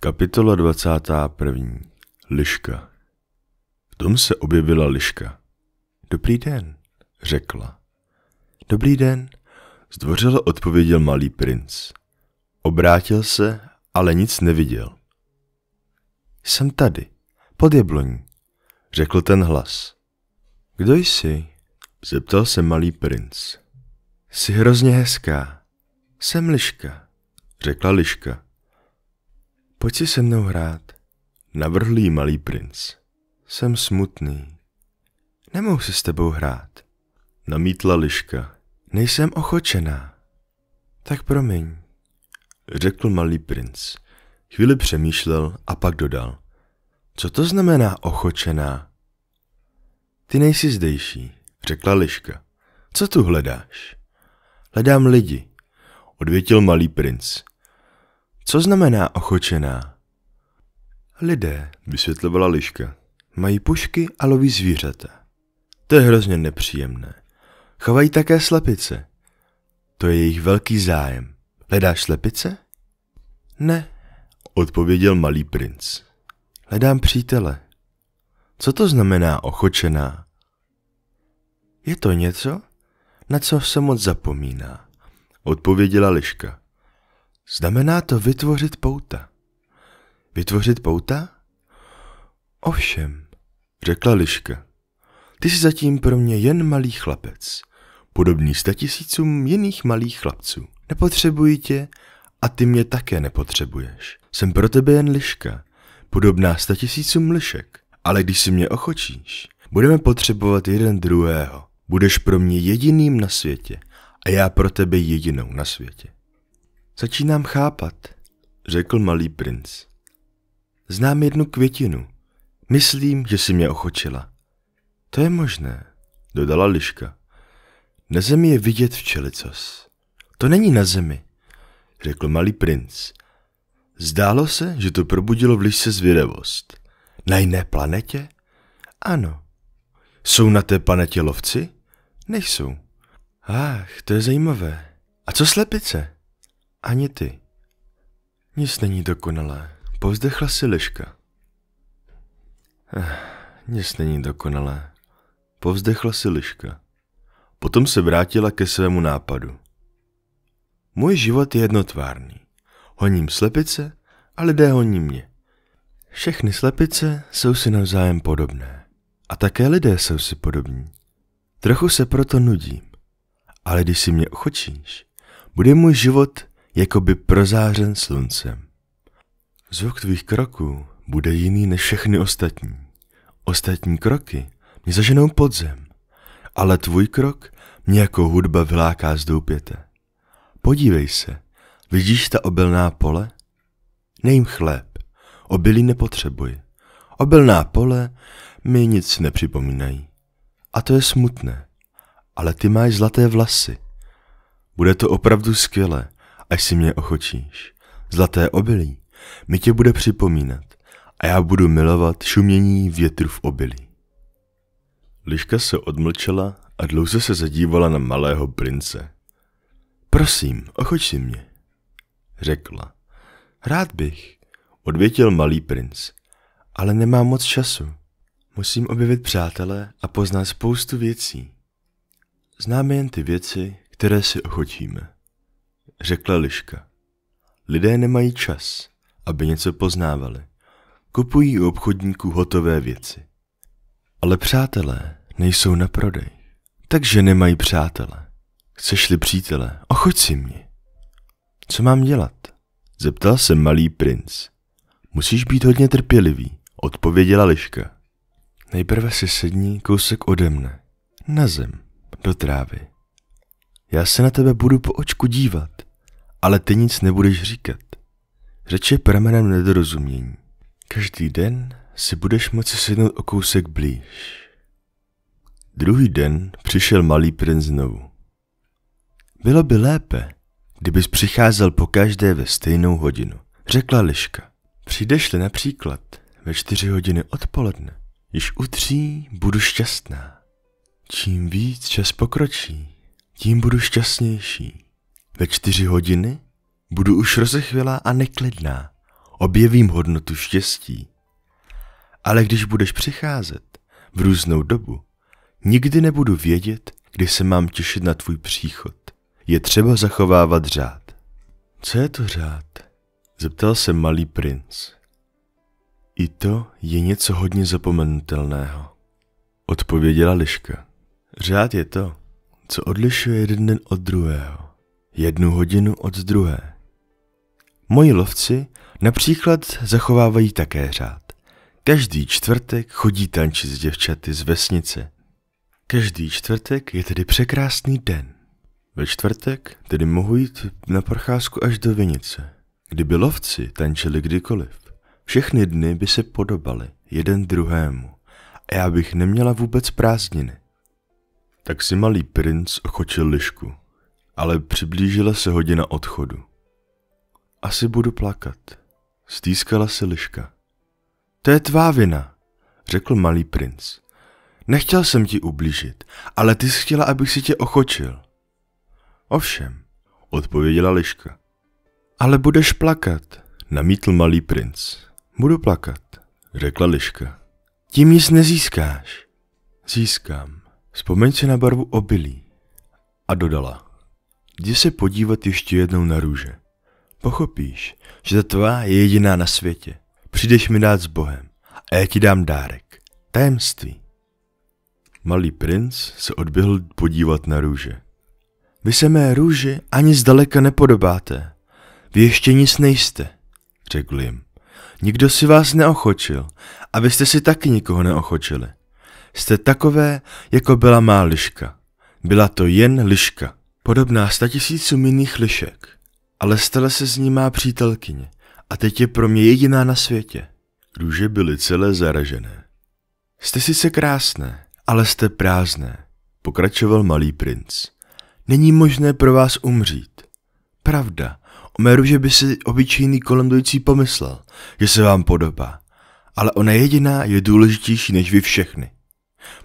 Kapitola 21. Liška V tom se objevila liška. Dobrý den, řekla. Dobrý den, zdvořile odpověděl malý princ. Obrátil se, ale nic neviděl. Jsem tady, pod jabloní, řekl ten hlas. Kdo jsi? Zeptal se malý princ. Jsi hrozně hezká. Jsem liška, řekla liška. Pojď si se mnou hrát, Navrhlý malý princ. Jsem smutný. Nemohu si s tebou hrát, namítla liška. Nejsem ochočená. Tak promiň, řekl malý princ. Chvíli přemýšlel a pak dodal. Co to znamená ochočená? Ty nejsi zdejší, řekla liška. Co tu hledáš? Hledám lidi, odvětil malý princ. Co znamená ochočená? Lidé, vysvětlovala liška, mají pušky a loví zvířata. To je hrozně nepříjemné. Chovají také slepice. To je jejich velký zájem. Hledáš slepice? Ne, odpověděl malý princ. Hledám přítele. Co to znamená ochočená? Je to něco, na co se moc zapomíná, odpověděla liška. Znamená to vytvořit pouta. Vytvořit pouta? Ovšem, řekla Liška. Ty jsi zatím pro mě jen malý chlapec, podobný statisícům jiných malých chlapců. Nepotřebuji tě a ty mě také nepotřebuješ. Jsem pro tebe jen liška, podobná statisícům lišek. Ale když si mě ochočíš, budeme potřebovat jeden druhého. Budeš pro mě jediným na světě a já pro tebe jedinou na světě. Začínám chápat, řekl malý princ. Znám jednu květinu. Myslím, že si mě ochočila. To je možné, dodala liška. Na zemi je vidět včelicos. To není na zemi, řekl malý princ. Zdálo se, že to probudilo v lišce zvědavost. Na jiné planetě? Ano. Jsou na té planetě lovci? Nejsou. Ach, to je zajímavé. A co slepice? Ani ty. Nic není dokonalé. Povzdechla si liška. Eh, nic není dokonalé. Povzdechla si liška. Potom se vrátila ke svému nápadu. Můj život je jednotvárný. Honím slepice a lidé honí mě. Všechny slepice jsou si navzájem podobné. A také lidé jsou si podobní. Trochu se proto nudím. Ale když si mě ochočíš, bude můj život jako by prozářen sluncem. Zvuk tvých kroků bude jiný než všechny ostatní. Ostatní kroky mě zaženou podzem, ale tvůj krok mě jako hudba vyláká z doupěte. Podívej se, vidíš ta obilná pole? Nejím chléb, obilí nepotřebuji. Obilná pole mi nic nepřipomínají. A to je smutné, ale ty máš zlaté vlasy. Bude to opravdu skvělé, až si mě ochočíš. Zlaté obilí mi tě bude připomínat a já budu milovat šumění větru v obilí. Liška se odmlčela a dlouze se zadívala na malého prince. Prosím, ochoč si mě, řekla. Rád bych, odvětil malý princ, ale nemám moc času. Musím objevit přátelé a poznat spoustu věcí. Známe jen ty věci, které si ochotíme řekla liška. Lidé nemají čas, aby něco poznávali. Kupují u obchodníků hotové věci. Ale přátelé nejsou na prodej. Takže nemají přátele. Chceš-li přítele, ochoď si mě. Co mám dělat? Zeptal se malý princ. Musíš být hodně trpělivý, odpověděla liška. Nejprve si sedni kousek ode mne, na zem, do trávy. Já se na tebe budu po očku dívat ale ty nic nebudeš říkat. Řeč je pramenem nedorozumění. Každý den si budeš moci sednout o kousek blíž. Druhý den přišel malý princ znovu. Bylo by lépe, kdybys přicházel po každé ve stejnou hodinu, řekla liška. Přijdeš-li například ve čtyři hodiny odpoledne, již utří, budu šťastná. Čím víc čas pokročí, tím budu šťastnější. Ve čtyři hodiny budu už rozechvělá a neklidná. Objevím hodnotu štěstí. Ale když budeš přicházet v různou dobu, nikdy nebudu vědět, kdy se mám těšit na tvůj příchod. Je třeba zachovávat řád. Co je to řád? Zeptal se malý princ. I to je něco hodně zapomenutelného, odpověděla liška. Řád je to, co odlišuje jeden den od druhého jednu hodinu od druhé. Moji lovci například zachovávají také řád. Každý čtvrtek chodí tančit s děvčaty z vesnice. Každý čtvrtek je tedy překrásný den. Ve čtvrtek tedy mohu jít na procházku až do Vinice. Kdyby lovci tančili kdykoliv, všechny dny by se podobaly jeden druhému a já bych neměla vůbec prázdniny. Tak si malý princ ochočil lišku ale přiblížila se hodina odchodu. Asi budu plakat. Stýskala se liška. To je tvá vina, řekl malý princ. Nechtěl jsem ti ublížit, ale ty jsi chtěla, abych si tě ochočil. Ovšem, odpověděla liška. Ale budeš plakat, namítl malý princ. Budu plakat, řekla liška. Tím nic nezískáš. Získám. Vzpomeň si na barvu obilí. A dodala. Jdi se podívat ještě jednou na růže. Pochopíš, že ta tvá je jediná na světě. Přijdeš mi dát s Bohem a já ti dám dárek. Tajemství. Malý princ se odběhl podívat na růže. Vy se mé růži ani zdaleka nepodobáte. Vy ještě nic nejste, řekl jim. Nikdo si vás neochočil a vy jste si taky nikoho neochočili. Jste takové, jako byla má liška. Byla to jen liška. Podobná statisícům jiných lišek, ale stala se z ní má přítelkyně a teď je pro mě jediná na světě. Růže byly celé zaražené. Jste sice krásné, ale jste prázdné, pokračoval malý princ. Není možné pro vás umřít. Pravda, o mé růže by si obyčejný kolendující pomyslel, že se vám podobá. Ale ona jediná je důležitější než vy všechny.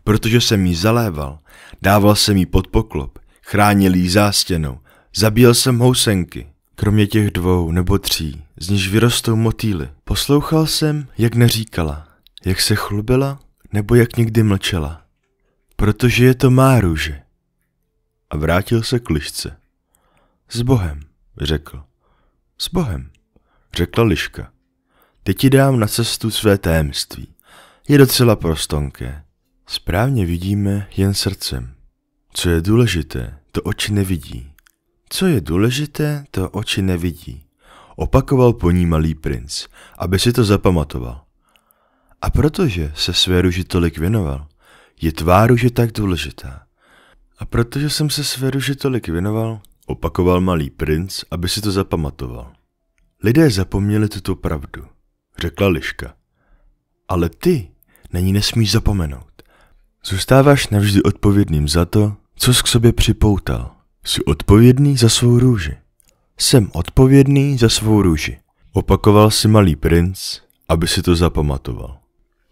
Protože jsem jí zaléval, dával jsem jí pod poklop, Chránil jí zástěnou. Zabíjel jsem housenky. Kromě těch dvou nebo tří, z níž vyrostou motýly. Poslouchal jsem, jak neříkala, jak se chlubila, nebo jak nikdy mlčela. Protože je to má růže. A vrátil se k lišce. S Bohem, řekl. S Bohem, řekla liška. Teď ti dám na cestu své tajemství. Je docela prostonké. Správně vidíme jen srdcem. Co je důležité, to oči nevidí. Co je důležité, to oči nevidí. Opakoval po ní malý princ, aby si to zapamatoval. A protože se své ruži tolik věnoval, je tvá ruže tak důležitá. A protože jsem se své ruži tolik věnoval, opakoval malý princ, aby si to zapamatoval. Lidé zapomněli tuto pravdu, řekla liška. Ale ty na ní nesmíš zapomenout. Zůstáváš navždy odpovědným za to, co jsi k sobě připoutal? Jsi odpovědný za svou růži. Jsem odpovědný za svou růži. Opakoval si malý princ, aby si to zapamatoval.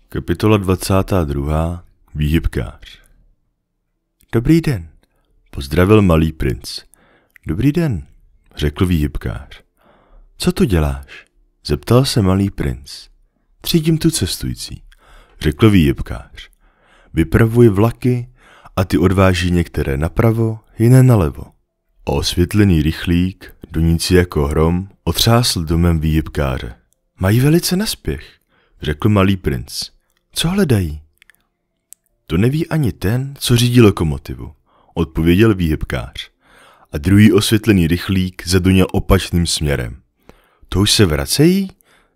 Kapitola 22. Výhybkář Dobrý den, pozdravil malý princ. Dobrý den, řekl výhybkář. Co tu děláš? Zeptal se malý princ. Třídím tu cestující, řekl výjebkář. Vypravuji vlaky a ty odváží některé napravo, jiné nalevo. O osvětlený rychlík, dunící jako hrom, otřásl domem výjibkáře. Mají velice naspěch, řekl malý princ. Co hledají? To neví ani ten, co řídí lokomotivu, odpověděl výhybkář. A druhý osvětlený rychlík zaduněl opačným směrem. To už se vracejí?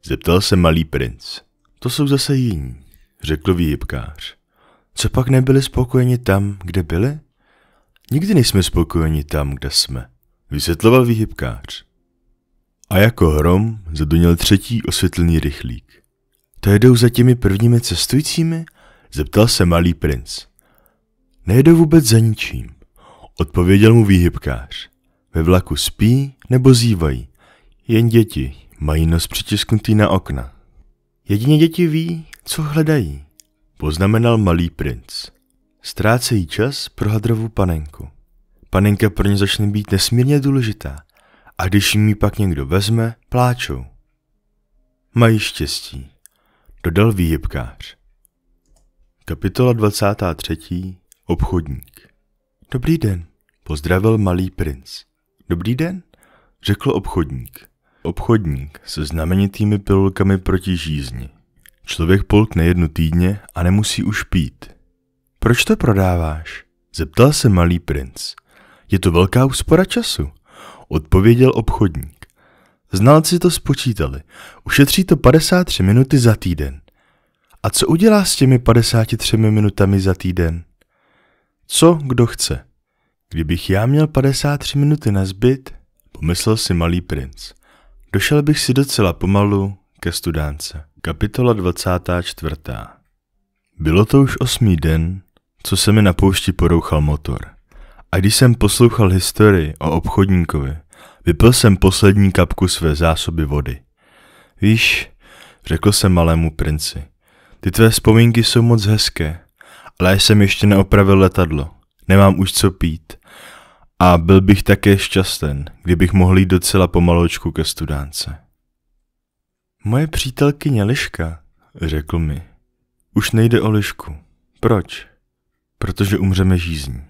zeptal se malý princ. To jsou zase jiní, řekl výhybkář. Co pak nebyli spokojeni tam, kde byli? Nikdy nejsme spokojeni tam, kde jsme, vysvětloval výhybkář. A jako hrom zadunil třetí osvětlený rychlík. To jedou za těmi prvními cestujícími? Zeptal se malý princ. Nejedou vůbec za ničím, odpověděl mu výhybkář. Ve vlaku spí nebo zývají. Jen děti mají nos přitisknutý na okna. Jedině děti ví, co hledají poznamenal malý princ. Ztrácejí čas pro hadrovou panenku. Panenka pro ně začne být nesmírně důležitá a když jim ji pak někdo vezme, pláčou. Mají štěstí, dodal výjebkář. Kapitola 23. Obchodník Dobrý den, pozdravil malý princ. Dobrý den, řekl obchodník. Obchodník se znamenitými pilulkami proti žízni. Člověk polkne jednu týdně a nemusí už pít. Proč to prodáváš? Zeptal se malý princ. Je to velká úspora času, odpověděl obchodník. Znalci to spočítali. Ušetří to 53 minuty za týden. A co udělá s těmi 53 minutami za týden? Co kdo chce? Kdybych já měl 53 minuty na zbyt, pomyslel si malý princ, došel bych si docela pomalu ke studánce. Kapitola 24. Bylo to už osmý den, co se mi na poušti porouchal motor. A když jsem poslouchal historii o obchodníkovi, vypil jsem poslední kapku své zásoby vody. Víš, řekl jsem malému princi, ty tvé vzpomínky jsou moc hezké, ale jsem ještě neopravil letadlo, nemám už co pít. A byl bych také šťastný, kdybych mohl jít docela pomaloučku ke studánce. Moje přítelkyně Liška, řekl mi, už nejde o Lišku. Proč? Protože umřeme žízní.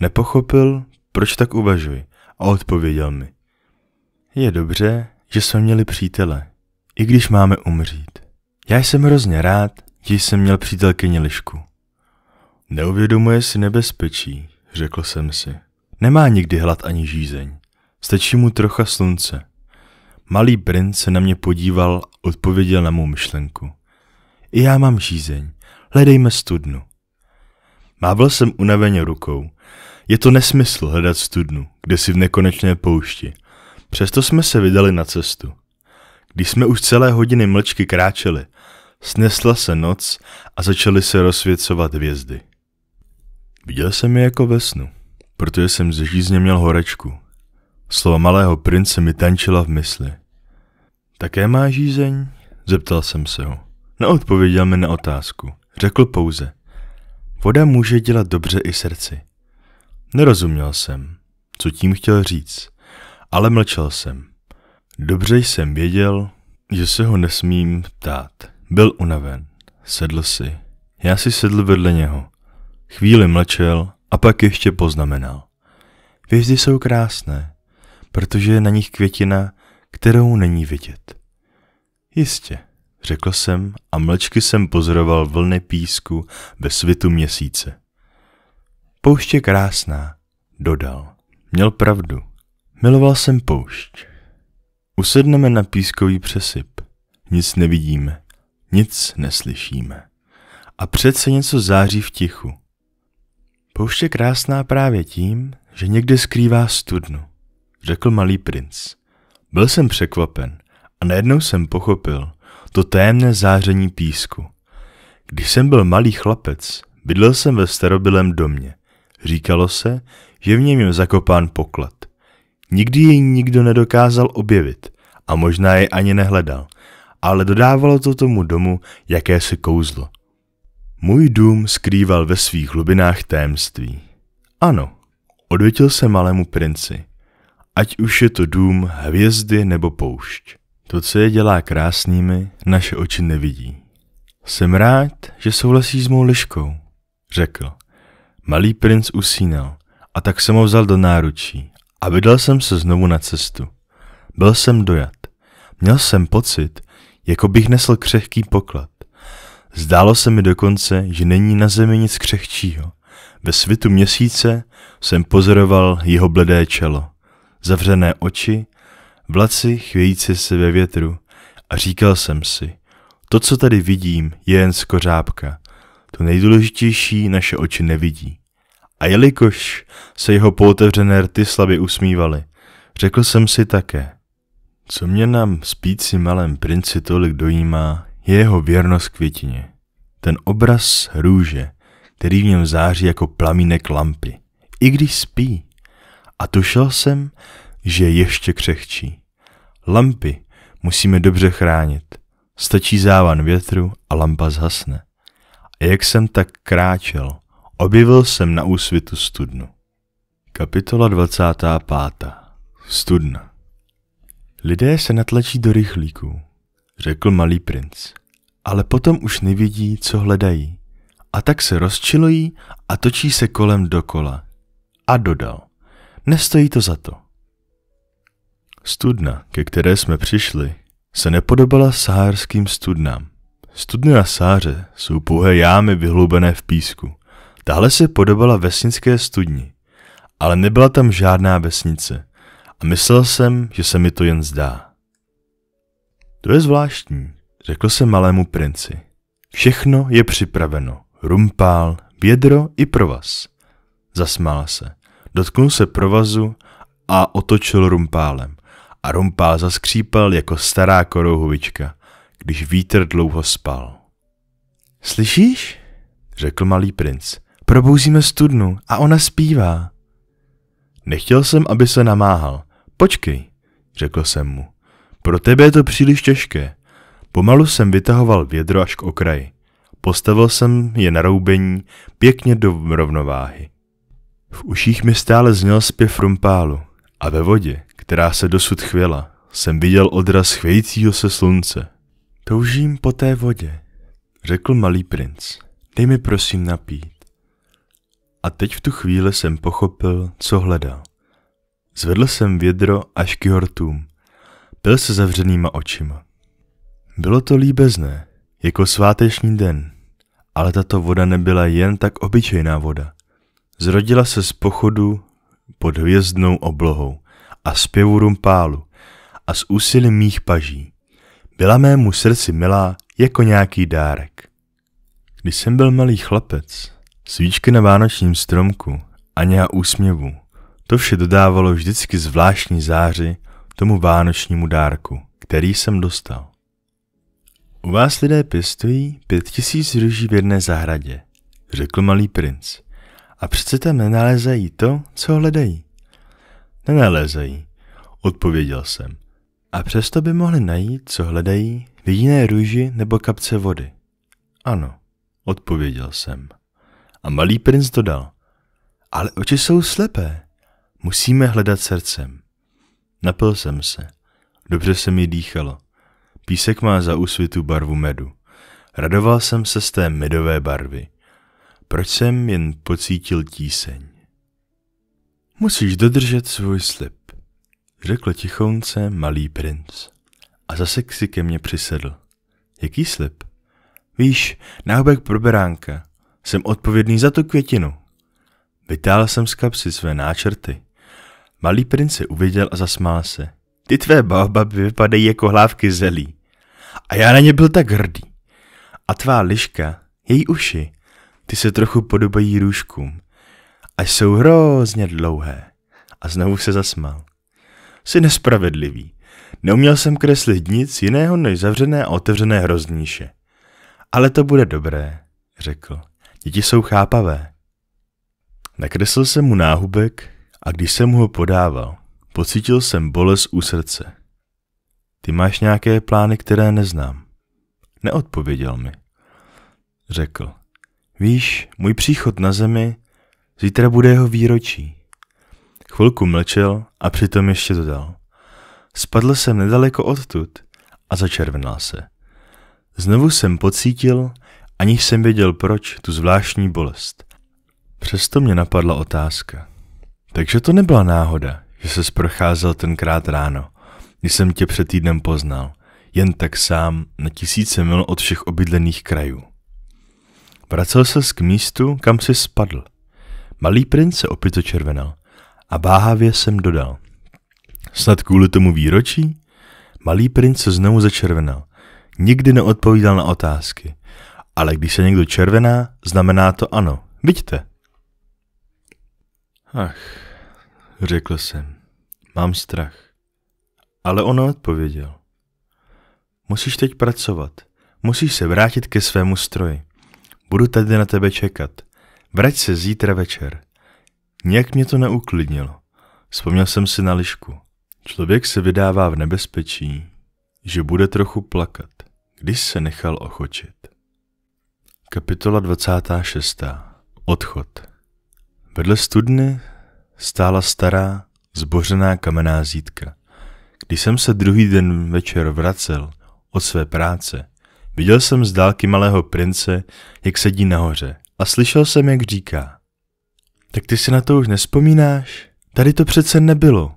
Nepochopil, proč tak uvažuji a odpověděl mi. Je dobře, že jsme měli přítele, i když máme umřít. Já jsem hrozně rád, že jsem měl přítelkyni Lišku. Neuvědomuje si nebezpečí, řekl jsem si. Nemá nikdy hlad ani žízeň. Stačí mu trocha slunce. Malý princ se na mě podíval a odpověděl na mou myšlenku. I já mám žízeň, hledejme studnu. Mávl jsem unaveně rukou. Je to nesmysl hledat studnu, kde si v nekonečné poušti. Přesto jsme se vydali na cestu. Když jsme už celé hodiny mlčky kráčeli, snesla se noc a začaly se rozsvěcovat hvězdy. Viděl jsem je jako ve snu, protože jsem ze žízně měl horečku, Slova malého prince mi tančila v mysli. Také má žízeň? Zeptal jsem se ho. Neodpověděl mi na otázku. Řekl pouze. Voda může dělat dobře i srdci. Nerozuměl jsem, co tím chtěl říct, ale mlčel jsem. Dobře jsem věděl, že se ho nesmím ptát. Byl unaven. Sedl si. Já si sedl vedle něho. Chvíli mlčel a pak ještě poznamenal. Vězdy jsou krásné, protože je na nich květina, kterou není vidět. Jistě, řekl jsem a mlčky jsem pozoroval vlny písku ve svitu měsíce. Pouště je krásná, dodal. Měl pravdu. Miloval jsem poušť. Usedneme na pískový přesyp. Nic nevidíme, nic neslyšíme. A přece něco září v tichu. Pouště je krásná právě tím, že někde skrývá studnu řekl malý princ. Byl jsem překvapen a najednou jsem pochopil to témné záření písku. Když jsem byl malý chlapec, bydlel jsem ve starobylém domě. Říkalo se, že v něm je zakopán poklad. Nikdy jej nikdo nedokázal objevit a možná jej ani nehledal, ale dodávalo to tomu domu jakési kouzlo. Můj dům skrýval ve svých hlubinách tajemství. Ano, odvětil se malému princi. Ať už je to dům, hvězdy nebo poušť. To, co je dělá krásnými, naše oči nevidí. Jsem rád, že souhlasí s mou liškou, řekl. Malý princ usínal a tak jsem ho vzal do náručí a vydal jsem se znovu na cestu. Byl jsem dojat. Měl jsem pocit, jako bych nesl křehký poklad. Zdálo se mi dokonce, že není na zemi nic křehčího. Ve svitu měsíce jsem pozoroval jeho bledé čelo zavřené oči, vlaci chvějící se ve větru a říkal jsem si, to, co tady vidím, je jen skořápka. To nejdůležitější naše oči nevidí. A jelikož se jeho pootevřené rty slabě usmívaly, řekl jsem si také, co mě nám spící malém princi tolik dojímá, je jeho věrnost květině. Ten obraz růže, který v něm září jako plamínek lampy. I když spí, a tušil jsem, že je ještě křehčí. Lampy musíme dobře chránit. Stačí závan větru a lampa zhasne. A jak jsem tak kráčel, objevil jsem na úsvitu studnu. Kapitola 25. Studna Lidé se natlačí do rychlíků, řekl malý princ. Ale potom už nevidí, co hledají. A tak se rozčilují a točí se kolem dokola. A dodal. Nestojí to za to. Studna, ke které jsme přišli, se nepodobala sahárským studnám. Studny na sáře jsou pouhé jámy vyhloubené v písku. Tahle se podobala vesnické studni, ale nebyla tam žádná vesnice a myslel jsem, že se mi to jen zdá. To je zvláštní, řekl jsem malému princi. Všechno je připraveno, rumpál, vědro i provaz. Zasmál se. Dotknul se provazu a otočil rumpálem. A rumpál zaskřípal jako stará korouhovička, když vítr dlouho spal. Slyšíš? řekl malý princ. Probouzíme studnu a ona zpívá. Nechtěl jsem, aby se namáhal. Počkej, řekl jsem mu. Pro tebe je to příliš těžké. Pomalu jsem vytahoval vědro až k okraji. Postavil jsem je na roubení pěkně do rovnováhy. V uších mi stále zněl zpěv rumpálu a ve vodě, která se dosud chvěla, jsem viděl odraz chvějícího se slunce. Toužím po té vodě, řekl malý princ. Dej mi prosím napít. A teď v tu chvíli jsem pochopil, co hledal. Zvedl jsem vědro až k hortům. Pil se zavřenýma očima. Bylo to líbezné, jako sváteční den, ale tato voda nebyla jen tak obyčejná voda. Zrodila se z pochodu pod hvězdnou oblohou a zpěvu rumpálu a z úsilí mých paží. Byla mému srdci milá jako nějaký dárek. Když jsem byl malý chlapec, svíčky na vánočním stromku, a něha úsměvu, to vše dodávalo vždycky zvláštní záři tomu vánočnímu dárku, který jsem dostal. U vás lidé pěstují pět tisíc růží v jedné zahradě, řekl malý princ a přecitem nenalézají to, co hledají. Nenalézají, odpověděl jsem. A přesto by mohli najít, co hledají, v jiné růži nebo kapce vody. Ano, odpověděl jsem. A malý princ dodal. Ale oči jsou slepé. Musíme hledat srdcem. Napil jsem se. Dobře se mi dýchalo. Písek má za úsvitu barvu medu. Radoval jsem se z té medové barvy proč jsem jen pocítil tíseň. Musíš dodržet svůj slib, řekl tichounce malý princ. A zase si ke mně přisedl. Jaký slib? Víš, náhubek pro beránka. Jsem odpovědný za tu květinu. Vytáhl jsem z kapsy své náčrty. Malý princ se uviděl a zasmál se. Ty tvé baobaby vypadají jako hlávky zelí. A já na ně byl tak hrdý. A tvá liška, její uši, ty se trochu podobají růžkům, a jsou hrozně dlouhé. A znovu se zasmál. Jsi nespravedlivý. Neuměl jsem kreslit nic jiného než zavřené a otevřené hrozníše. Ale to bude dobré, řekl. Děti jsou chápavé. Nakreslil jsem mu náhubek a když jsem mu ho podával, pocítil jsem bolest u srdce. Ty máš nějaké plány, které neznám. Neodpověděl mi. Řekl. Víš, můj příchod na zemi, zítra bude jeho výročí. Chvilku mlčel a přitom ještě dodal. Spadl jsem nedaleko odtud a začervenal se. Znovu jsem pocítil, aniž jsem věděl proč, tu zvláštní bolest. Přesto mě napadla otázka. Takže to nebyla náhoda, že se procházel tenkrát ráno, když jsem tě před týdnem poznal, jen tak sám na tisíce mil od všech obydlených krajů. Vracel se k místu, kam si spadl. Malý princ se opět červenal a báhavě jsem dodal. Snad kvůli tomu výročí? Malý princ se znovu začervenal. Nikdy neodpovídal na otázky. Ale když se někdo červená, znamená to ano. Vidíte? Ach, řekl jsem. Mám strach. Ale on odpověděl. Musíš teď pracovat. Musíš se vrátit ke svému stroji. Budu tady na tebe čekat. Vrať se zítra večer. Nějak mě to neuklidnilo. Vzpomněl jsem si na lišku. Člověk se vydává v nebezpečí, že bude trochu plakat, když se nechal ochočit. Kapitola 26. Odchod. Vedle studny stála stará, zbořená kamená zítka. Když jsem se druhý den večer vracel od své práce, Viděl jsem z dálky malého prince, jak sedí nahoře a slyšel jsem, jak říká. Tak ty si na to už nespomínáš? Tady to přece nebylo.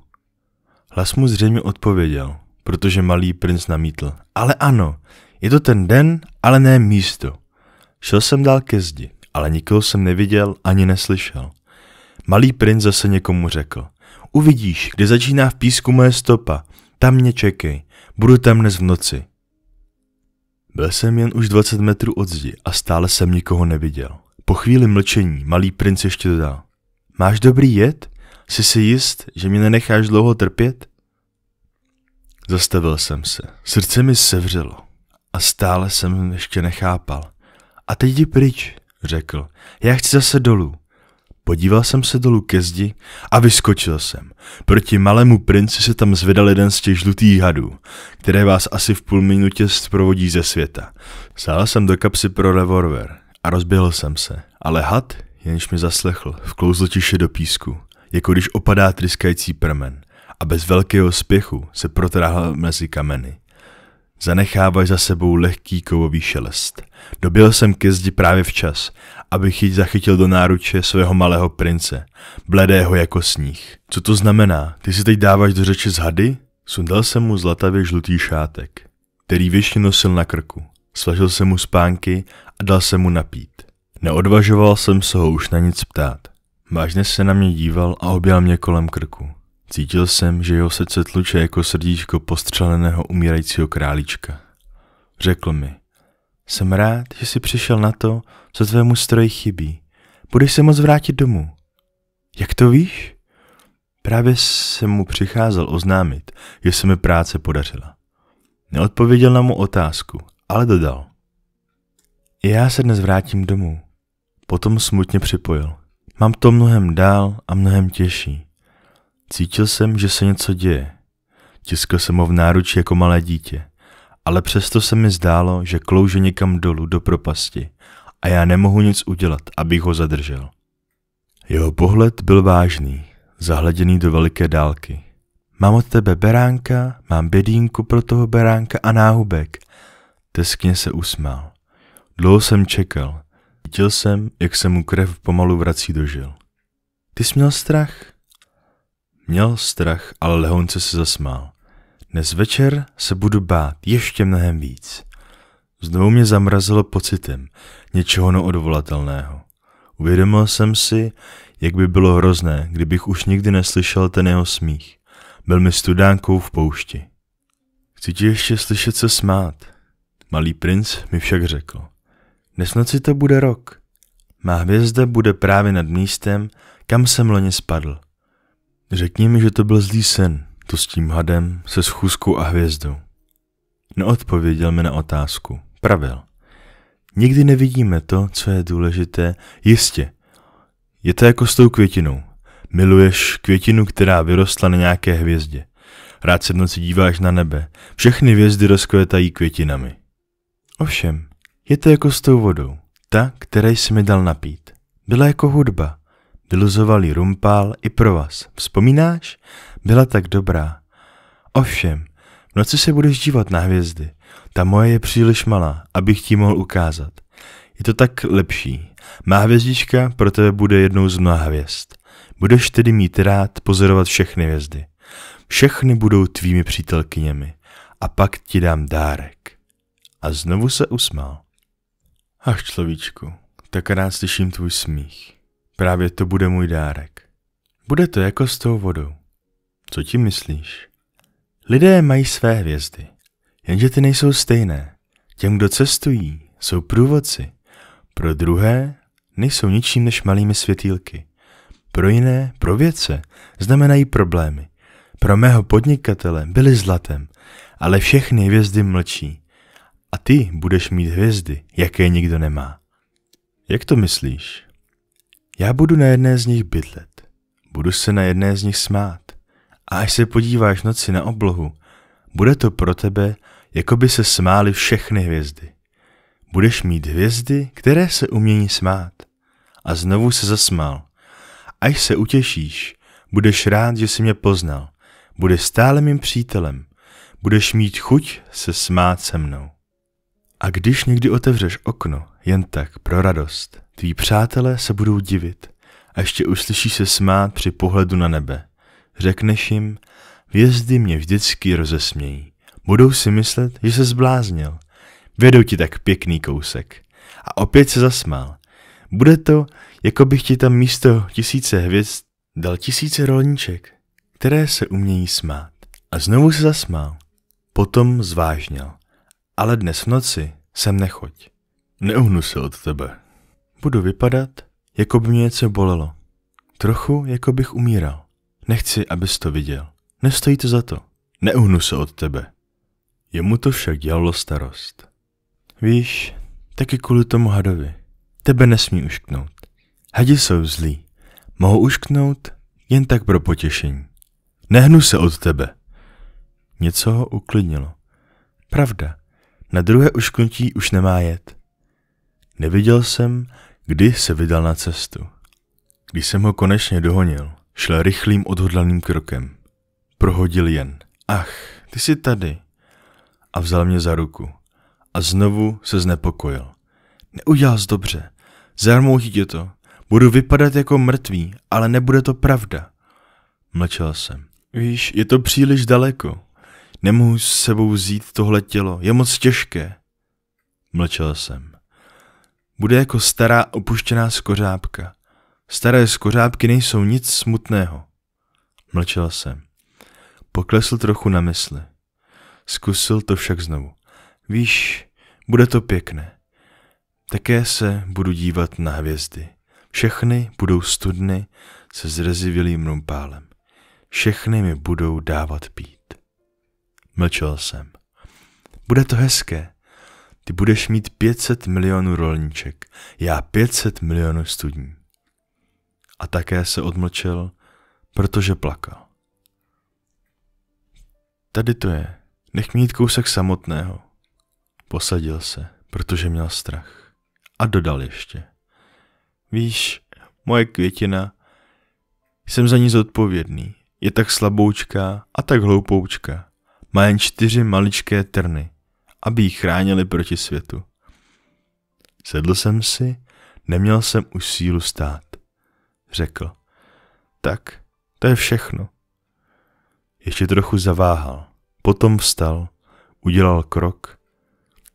Hlas mu zřejmě odpověděl, protože malý princ namítl. Ale ano, je to ten den, ale ne místo. Šel jsem dál ke zdi, ale nikoho jsem neviděl ani neslyšel. Malý princ zase někomu řekl. Uvidíš, kde začíná v písku moje stopa. Tam mě čekej. Budu tam dnes v noci. Byl jsem jen už 20 metrů od zdi a stále jsem nikoho neviděl. Po chvíli mlčení malý princ ještě dodal. Máš dobrý jed? Jsi si jist, že mě nenecháš dlouho trpět? Zastavil jsem se. Srdce mi sevřelo. A stále jsem ještě nechápal. A teď jdi pryč, řekl. Já chci zase dolů. Podíval jsem se dolů ke zdi a vyskočil jsem. Proti malému princi se tam zvedal jeden z těch žlutých hadů, které vás asi v půl minutě zprovodí ze světa. Sáhl jsem do kapsy pro revolver a rozběhl jsem se, ale had, jenž mi zaslechl, vklouzl tiše do písku, jako když opadá tryskající prmen a bez velkého spěchu se protrahl mezi kameny. Zanechávaj za sebou lehký kovový šelest. Dobil jsem ke zdi právě včas abych ji zachytil do náruče svého malého prince, bledého jako sníh. Co to znamená? Ty si teď dáváš do řeči z hady? Sundal jsem mu zlatavě žlutý šátek, který věčně nosil na krku. Svažil jsem mu spánky a dal jsem mu napít. Neodvažoval jsem se ho už na nic ptát. Vážně se na mě díval a objal mě kolem krku. Cítil jsem, že jeho srdce tluče jako srdíčko postřeleného umírajícího králíčka. Řekl mi, jsem rád, že jsi přišel na to, co tvému stroji chybí. Budeš se moc vrátit domů. Jak to víš? Právě jsem mu přicházel oznámit, že se mi práce podařila. Neodpověděl na mu otázku, ale dodal. Já se dnes vrátím domů. Potom smutně připojil. Mám to mnohem dál a mnohem těžší. Cítil jsem, že se něco děje. Tiskl jsem ho v náruči jako malé dítě ale přesto se mi zdálo, že klouže někam dolů do propasti a já nemohu nic udělat, abych ho zadržel. Jeho pohled byl vážný, zahleděný do veliké dálky. Mám od tebe beránka, mám bědínku pro toho beránka a náhubek. Teskně se usmál. Dlouho jsem čekal. Cítil jsem, jak se mu krev pomalu vrací do žil. Ty jsi měl strach? Měl strach, ale lehonce se zasmál. Dnes večer se budu bát ještě mnohem víc. Znovu mě zamrazilo pocitem něčeho neodvolatelného. Uvědomil jsem si, jak by bylo hrozné, kdybych už nikdy neslyšel ten jeho smích. Byl mi studánkou v poušti. Chci ti ještě slyšet se smát. Malý princ mi však řekl. Dnes noci to bude rok. Má hvězda bude právě nad místem, kam jsem loni spadl. Řekni mi, že to byl zlý sen, to s tím hadem, se schůzkou a hvězdou. Neodpověděl mi na otázku. Pravil. Nikdy nevidíme to, co je důležité. Jistě. Je to jako s tou květinou. Miluješ květinu, která vyrostla na nějaké hvězdě. Rád se v noci díváš na nebe. Všechny hvězdy rozkvětají květinami. Ovšem, je to jako s tou vodou. Ta, které jsi mi dal napít. Byla jako hudba. Vyluzoval rumpál i pro vás. Vzpomínáš? Byla tak dobrá. Ovšem, v noci se budeš dívat na hvězdy. Ta moje je příliš malá, abych ti mohl ukázat. Je to tak lepší. Má hvězdička pro tebe bude jednou z mnoha hvězd. Budeš tedy mít rád pozorovat všechny hvězdy. Všechny budou tvými přítelkyněmi. A pak ti dám dárek. A znovu se usmál. Ach človíčku, tak rád slyším tvůj smích. Právě to bude můj dárek. Bude to jako s tou vodou. Co ti myslíš? Lidé mají své hvězdy, jenže ty nejsou stejné. Těm, kdo cestují, jsou průvodci. Pro druhé nejsou ničím než malými světýlky. Pro jiné, pro vědce, znamenají problémy. Pro mého podnikatele byly zlatem, ale všechny hvězdy mlčí. A ty budeš mít hvězdy, jaké nikdo nemá. Jak to myslíš? Já budu na jedné z nich bydlet. Budu se na jedné z nich smát. A až se podíváš noci na oblohu, bude to pro tebe, jako by se smály všechny hvězdy. Budeš mít hvězdy, které se umění smát. A znovu se zasmál. Až se utěšíš, budeš rád, že jsi mě poznal. Budeš stále mým přítelem. Budeš mít chuť se smát se mnou. A když někdy otevřeš okno, jen tak, pro radost, tví přátelé se budou divit a ještě uslyší se smát při pohledu na nebe. Řekneš jim, vězdy mě vždycky rozesmějí. Budou si myslet, že se zbláznil. Vědou ti tak pěkný kousek. A opět se zasmál. Bude to, jako bych ti tam místo tisíce hvězd dal tisíce rolníček, které se umějí smát. A znovu se zasmál. Potom zvážnil. Ale dnes v noci sem nechoď. Neuhnu se od tebe. Budu vypadat, jako by mě něco bolelo. Trochu, jako bych umíral. Nechci, abys to viděl. Nestojí to za to. Neuhnu se od tebe. Jemu to však dělalo starost. Víš, taky kvůli tomu hadovi. Tebe nesmí ušknout. Hadi jsou zlí. Mohou ušknout jen tak pro potěšení. Nehnu se od tebe. Něco ho uklidnilo. Pravda, na druhé ušknutí už nemá jet. Neviděl jsem, kdy se vydal na cestu. Když jsem ho konečně dohonil, Šel rychlým odhodlaným krokem. Prohodil jen. Ach, ty jsi tady. A vzal mě za ruku. A znovu se znepokojil. Neudělal jsi dobře. Zarmouti tě to. Budu vypadat jako mrtvý, ale nebude to pravda. Mlčel jsem. Víš, je to příliš daleko. Nemohu s sebou vzít tohle tělo, je moc těžké. Mlčel jsem. Bude jako stará opuštěná skořápka. Staré skořápky nejsou nic smutného. Mlčel jsem. Poklesl trochu na mysli. Zkusil to však znovu. Víš, bude to pěkné. Také se budu dívat na hvězdy. Všechny budou studny se zrezivělým rumpálem. Všechny mi budou dávat pít. Mlčel jsem. Bude to hezké. Ty budeš mít 500 milionů rolníček, já 500 milionů studní a také se odmlčel, protože plakal. Tady to je, nech mít kousek samotného. Posadil se, protože měl strach. A dodal ještě. Víš, moje květina, jsem za ní zodpovědný. Je tak slaboučká a tak hloupoučka. Má jen čtyři maličké trny, aby ji chránili proti světu. Sedl jsem si, neměl jsem už sílu stát řekl. Tak, to je všechno. Ještě trochu zaváhal, potom vstal, udělal krok,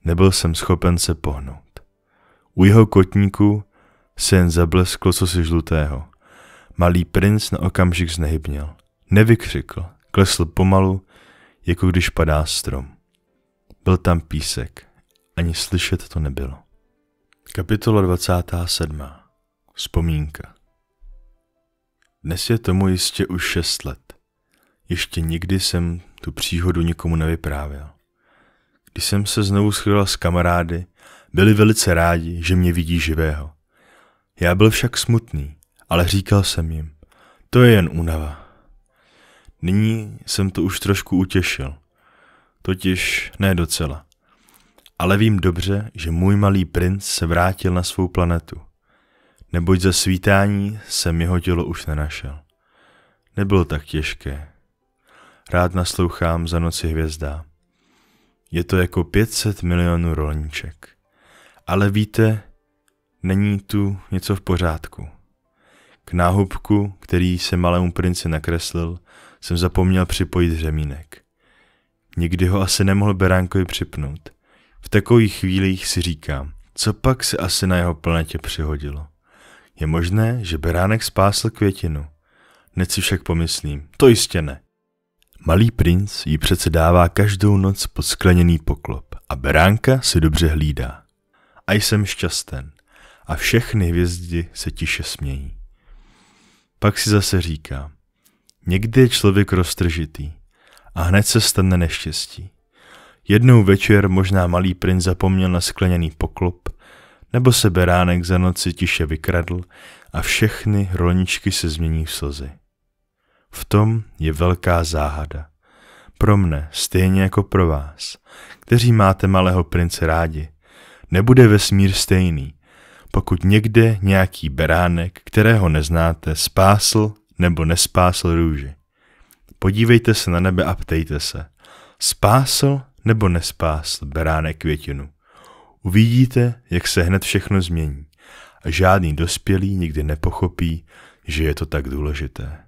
nebyl jsem schopen se pohnout. U jeho kotníku se jen zablesklo cosi žlutého. Malý princ na okamžik znehybněl. Nevykřikl, klesl pomalu, jako když padá strom. Byl tam písek, ani slyšet to nebylo. Kapitola 27. Vzpomínka dnes je tomu jistě už šest let. Ještě nikdy jsem tu příhodu nikomu nevyprávěl. Když jsem se znovu schyla s kamarády, byli velice rádi, že mě vidí živého. Já byl však smutný, ale říkal jsem jim, to je jen únava. Nyní jsem to už trošku utěšil. Totiž ne docela. Ale vím dobře, že můj malý princ se vrátil na svou planetu – neboť za svítání jsem jeho tělo už nenašel. Nebylo tak těžké. Rád naslouchám za noci hvězda. Je to jako 500 milionů rolníček. Ale víte, není tu něco v pořádku. K náhubku, který se malému princi nakreslil, jsem zapomněl připojit řemínek. Nikdy ho asi nemohl Beránkovi připnout. V takových chvílích si říkám, co pak se asi na jeho planetě přihodilo. Je možné, že beránek spásl květinu. Hned si však pomyslím, to jistě ne. Malý princ jí přece dává každou noc pod skleněný poklop a beránka si dobře hlídá. A jsem šťasten a všechny hvězdy se tiše smějí. Pak si zase říká, někdy je člověk roztržitý a hned se stane neštěstí. Jednou večer možná malý princ zapomněl na skleněný poklop nebo se beránek za noci tiše vykradl a všechny rolničky se změní v slzy. V tom je velká záhada. Pro mne, stejně jako pro vás, kteří máte malého prince rádi, nebude vesmír stejný, pokud někde nějaký beránek, kterého neznáte, spásl nebo nespásl růži. Podívejte se na nebe a ptejte se, spásl nebo nespásl beránek květinu. Uvidíte, jak se hned všechno změní a žádný dospělý nikdy nepochopí, že je to tak důležité.